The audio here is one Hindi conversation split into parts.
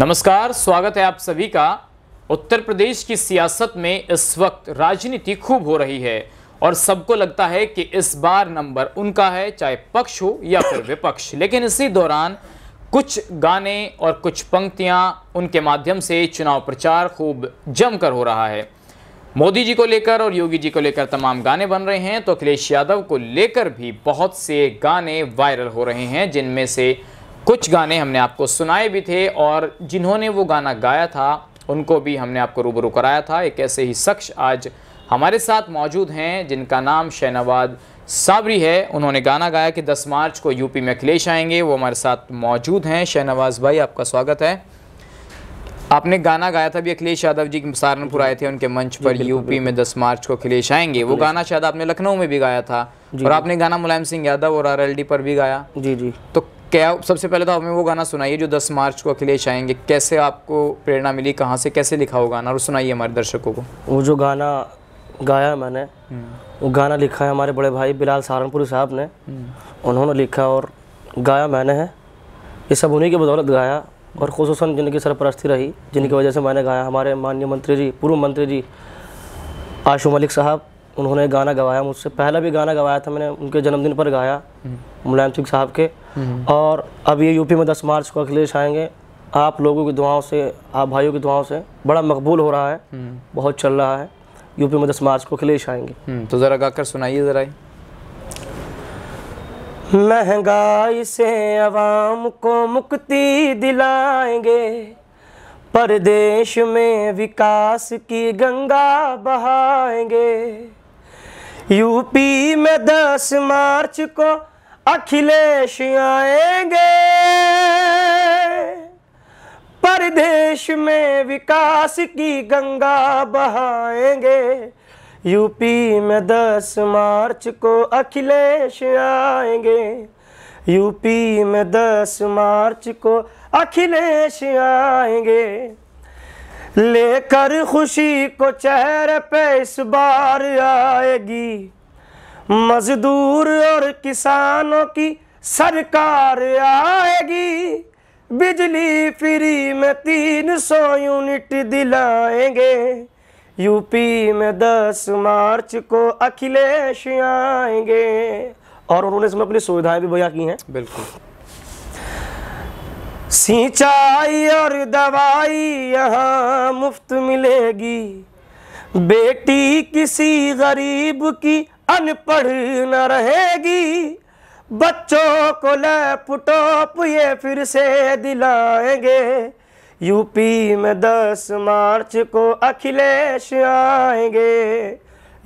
नमस्कार स्वागत है आप सभी का उत्तर प्रदेश की सियासत में इस वक्त राजनीति खूब हो रही है और सबको लगता है कि इस बार नंबर उनका है चाहे पक्ष हो या फिर विपक्ष लेकिन इसी दौरान कुछ गाने और कुछ पंक्तियां उनके माध्यम से चुनाव प्रचार खूब जमकर हो रहा है मोदी जी को लेकर और योगी जी को लेकर तमाम गाने बन रहे हैं तो अखिलेश यादव को लेकर भी बहुत से गाने वायरल हो रहे हैं जिनमें से कुछ गाने हमने आपको सुनाए भी थे और जिन्होंने वो गाना गाया था उनको भी हमने आपको रूबरू कराया था एक ऐसे ही शख्स आज हमारे साथ मौजूद हैं जिनका नाम शहनवाद साबरी है उन्होंने गाना गाया कि 10 मार्च को यूपी में अखिलेश आएंगे वो हमारे साथ मौजूद हैं शहनवाज भाई आपका स्वागत है आपने गाना गाया था भी अखिलेश यादव जी सहारनपुर आए थे उनके मंच पर यूपी में 10 मार्च को अखिलेश आएंगे वो गाना शायद आपने लखनऊ में भी गाया था और आपने गाना मुलायम सिंह यादव और आर पर भी गाया जी जी तो क्या सबसे पहले तो हमें वो गाना सुनाइए जो 10 मार्च को अखिलेश आएंगे कैसे आपको प्रेरणा मिली कहाँ से कैसे लिखा वो गाना और सुनाइए हमारे दर्शकों को वो जो गाना गाया मैंने हम्म। वो गाना लिखा है हमारे बड़े भाई बिलाल सहारनपुरी साहब ने हम्म। उन्होंने लिखा और गाया मैंने है ये सब उन्हीं की बदौलत गाया और खसूस जिनकी सरपरस्ती रही जिनकी हम्म। वजह से मैंने गाया हमारे माननीय मंत्री जी पूर्व मंत्री जी आशू मलिक साहब उन्होंने गाना गवाया मुझसे पहला भी गाना गवाया था मैंने उनके जन्मदिन पर गाया हम्म। मुलायम सिंह साहब के हम्म। और अब ये यूपी में दस मार्च को अखिलेश आएंगे आप लोगों की दुआओं से आप भाइयों की दुआओं से बड़ा मकबूल हो रहा है हम्म। बहुत चल रहा है यूपी में दस मार्च को अखिलेश आएंगे तो ज़रा गाकर सुनाइए ज़रा महंगाई से आवाम को मुक्ति दिलाएंगे परदेश में विकास की गंगा बहाएंगे यूपी में दस मार्च को अखिलेश आएंगे परदेश में विकास की गंगा बहाएंगे यूपी में दस मार्च को अखिलेश आएंगे यूपी में दस मार्च को अखिलेश आएंगे लेकर खुशी को चेहरे पे इस बार आएगी मजदूर और किसानों की सरकार आएगी बिजली फ्री में तीन सौ यूनिट दिलाएंगे यूपी में दस मार्च को अखिलेश आएंगे और उन्होंने इसमें अपनी सुविधाएं भी बया की हैं बिल्कुल सिंचाई और दवाई यहाँ मुफ्त मिलेगी बेटी किसी गरीब की अनपढ़ न रहेगी बच्चों को लैपटॉप ये फिर से दिलाएंगे यूपी में दस मार्च को अखिलेश आएंगे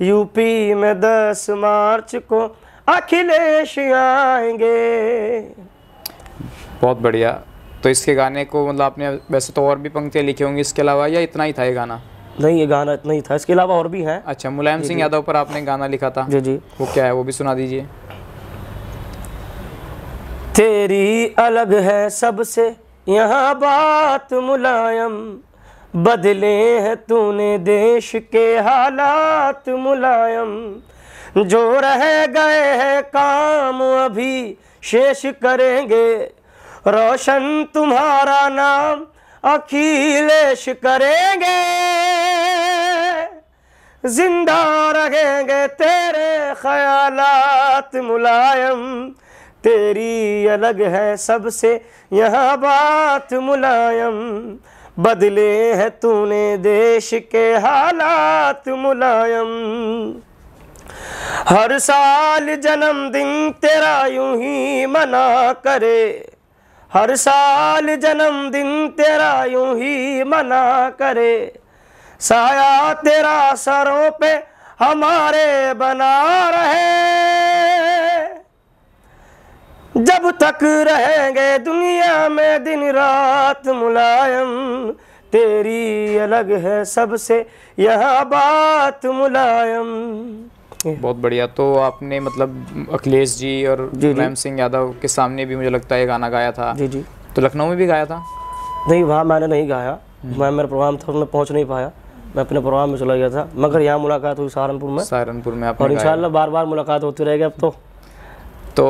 यूपी में दस मार्च को अखिलेश आएंगे बहुत बढ़िया तो इसके गाने को मतलब आपने वैसे तो और भी पंक्तियाँ लिखी होंगी इसके अलावा या इतना ही था ये गाना नहीं ये गाना इतना ही था इसके अलावा और भी है अच्छा मुलायम सिंह यादव पर आपने गाना लिखा था जी जी वो क्या है वो भी सुना दीजिए तेरी अलग है सबसे यहाँ बात मुलायम बदले हैं तूने देश के हालात मुलायम जो रह गए हैं काम अभी शेष करेंगे रोशन तुम्हारा नाम अखिलेश करेंगे जिंदा रहेंगे तेरे ख्यालात मुलायम तेरी अलग है सबसे यहाँ बात मुलायम बदले है तूने देश के हालात मुलायम हर साल जन्मदिन तेरा यूं ही मना करे हर साल जन्मदिन तेरा यूं ही मना करे साया तेरा सरों पे हमारे बना रहे जब तक रहेंगे दुनिया में दिन रात मुलायम तेरी अलग है सबसे यह बात मुलायम बहुत बढ़िया तो आपने मतलब अखिलेश जी और मुलायम सिंह यादव के सामने भी मुझे लगता है गाना गाया था जी जी तो लखनऊ में भी गाया था नहीं वहाँ मैंने नहीं गाया हम्म। मैं मेरा प्रोग्राम था मैं पहुँच नहीं पाया मैं अपने प्रोग्राम में चला गया था मगर यहाँ मुलाकात हुई सहारनपुर में सहारनपुर में और इन बार बार मुलाकात होती रहेगी अब तो तो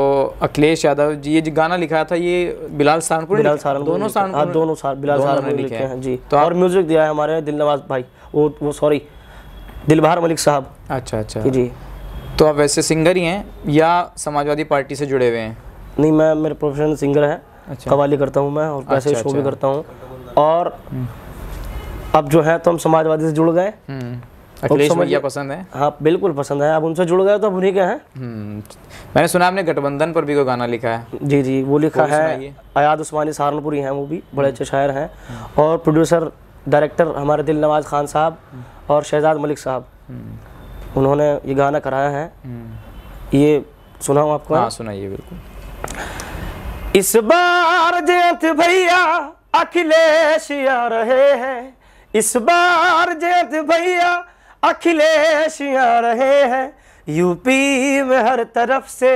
अखिलेश यादव जी ये जो गाना लिखा था ये बिलाल सहारनपुर बिलाल सहारनपुर दोनों हाँ, सहारनपुर दोनों बिलाल सहारनपुर लिखे हैं जी तो और म्यूजिक दिया है हमारे दिलनवाज भाई वो वो सॉरी दिलबहार मलिक साहब अच्छा अच्छा जी तो आप वैसे सिंगर ही हैं या समाजवादी पार्टी से जुड़े हुए हैं नहीं मैं मेरा प्रोफेशन सिंगर है अच्छा। कवाली करता हूँ मैं और पैसे अच्छा, शो अच्छा। भी करता हूँ हम्म। और अब जो है तो हम समाजवादी से जुड़ गए हम्म। अखिलेश भैया पसंद है हाँ बिल्कुल पसंद है अब उनसे जुड़ गए तो अब उन्हीं के हैं हम्म। मैंने सुना आपने गठबंधन पर भी कोई गाना लिखा है जी जी वो लिखा है अयाद उस्मानी सहारनपुरी हैं वो भी बड़े अच्छे शायर हैं और प्रोड्यूसर डायरेक्टर हमारे दिल नवाज खान साहब और शहजाद मलिक साहब हम्म। उन्होंने ये गाना कराया है हम्म। ये हूँ आपको हाँ सुनाइए बिल्कुल इस बार जयंत भैया अखिलेश आ रहे हैं इस बार जयंत भैया अखिलेश आ रहे हैं यूपी में हर तरफ से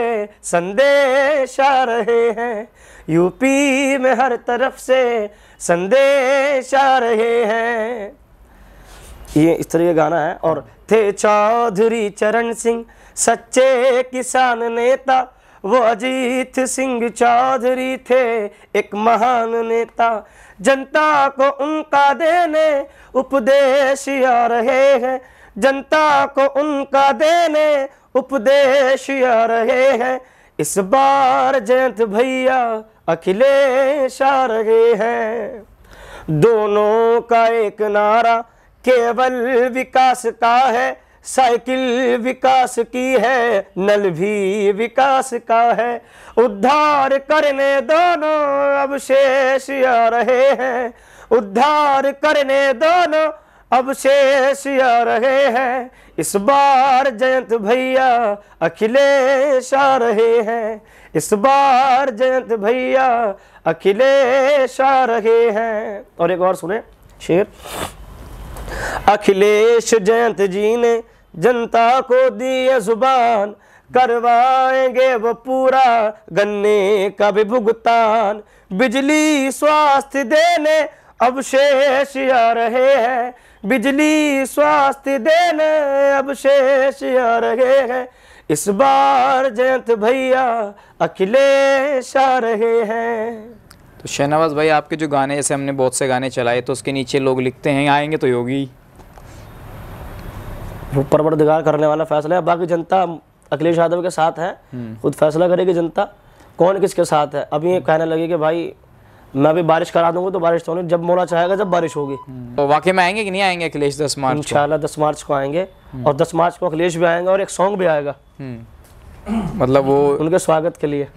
संदेश आ रहे हैं यूपी में हर तरफ से संदेश आ रहे हैं ये इस तरह का गाना है और थे चौधरी चरण सिंह सच्चे किसान नेता वो अजीत सिंह चौधरी थे एक महान नेता जनता को उनका देने उपदेश आ रहे हैं जनता को उनका देने उपदेश आ रहे हैं इस बार जयंत भैया अखिलेश आ रहे हैं दोनों का एक नारा केवल विकास का है साइकिल विकास की है नल भी विकास का है उद्धार करने दोनों अवशेष आ रहे हैं उद्धार करने दोनों अवशेष आ रहे हैं इस बार जयंत भैया अखिलेश आ रहे हैं इस बार जयंत भैया अखिलेश आ रहे हैं और एक और सुने शेर अखिलेश जयंत जी ने जनता को दी है जुबान करवाएंगे वो पूरा गन्ने का भी भुगतान बिजली स्वास्थ्य देने अवशेष आ रहे हैं बिजली स्वास्थ्य देने अवशेष आ रहे हैं इस बार जयंत भैया अखिलेश आ रहे हैं तो शहनवाज भाई आपके जो गाने ऐसे हमने बहुत से गाने चलाए तो उसके नीचे लोग लिखते हैं आएंगे तो योगी परवरदिगार करने वाला फैसला है बाकी जनता अखिलेश यादव के साथ है हम्म। खुद फैसला करेगी जनता कौन किसके साथ है अभी ये कहने लगे कि भाई मैं भी बारिश करा दूंगा तो बारिश तो नहीं जब मोला चाहेगा जब बारिश होगी हम्म। तो वाकई में आएंगे कि नहीं आएंगे अखिलेश दस मार्च इंशाल्लाह दस मार्च को आएंगे हम्म। और दस मार्च को अखिलेश भी आएंगे और एक सॉन्ग भी आएगा मतलब वो उनके स्वागत के लिए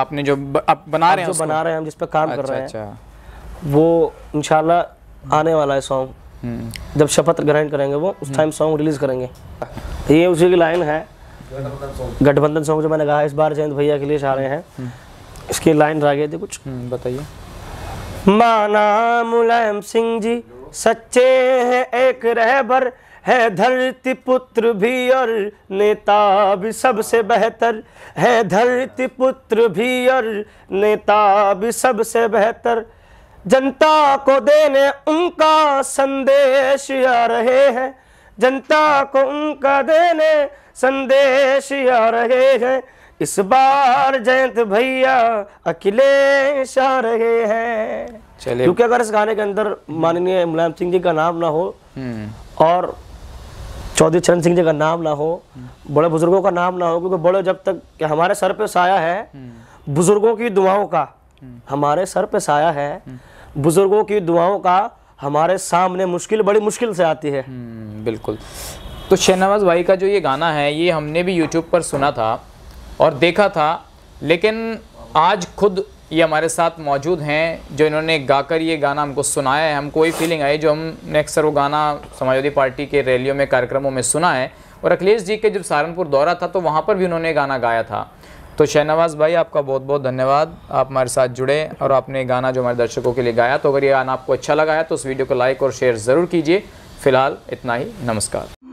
आपने जो आप बना रहे हैं जो बना रहे हैं हम जिस पर काम कर रहे हैं अच्छा, अच्छा। वो इनशाला आने वाला है सॉन्ग हम्म। जब शपथ ग्रहण करेंगे वो उस टाइम सॉन्ग रिलीज करेंगे ये उसी की लाइन है गठबंधन सॉन्ग जो मैंने कहा इस बार जयंत भैया के लिए चाह रहे हैं हम्म। इसकी लाइन रह गई थी कुछ हम्म, बताइए माना मुलायम सिंह जी सच्चे हैं एक रहबर है धरती पुत्र भी और नेता भी सबसे बेहतर है धरती पुत्र भी और नेता भी सबसे बेहतर जनता को देने उनका संदेश आ रहे हैं जनता को उनका देने संदेश आ रहे हैं इस बार जयंत भैया अखिलेश आ रहे हैं चलिए क्योंकि अगर इस गाने के अंदर माननीय मुलायम सिंह जी का नाम ना हो हम्म। और चौधरी चरण सिंह जी का नाम ना हो हम्म। बड़े बुजुर्गों का नाम ना हो क्योंकि बड़े जब तक हमारे सर पे साया है हम्म। बुजुर्गों की दुआओं का हमारे सर पे साया है बुज़ुर्गों की दुआओं का हमारे सामने मुश्किल बड़ी मुश्किल से आती है हम्म, बिल्कुल तो शहनवाज भाई का जो ये गाना है ये हमने भी यूट्यूब पर सुना था और देखा था लेकिन आज खुद ये हमारे साथ मौजूद हैं जो इन्होंने गाकर ये गाना हमको सुनाया है हमको वही फीलिंग आई जो हमने अक्सर वो गाना समाजवादी पार्टी के रैलियों में कार्यक्रमों में सुना है और अखिलेश जी के जब सहारनपुर दौरा था तो वहाँ पर भी उन्होंने गाना गाया था तो शहनवाज़ भाई आपका बहुत बहुत धन्यवाद आप हमारे साथ जुड़े और आपने गाना जो हमारे दर्शकों के लिए गाया तो अगर ये गाना आपको अच्छा लगा है तो उस वीडियो को लाइक और शेयर ज़रूर कीजिए फ़िलहाल इतना ही नमस्कार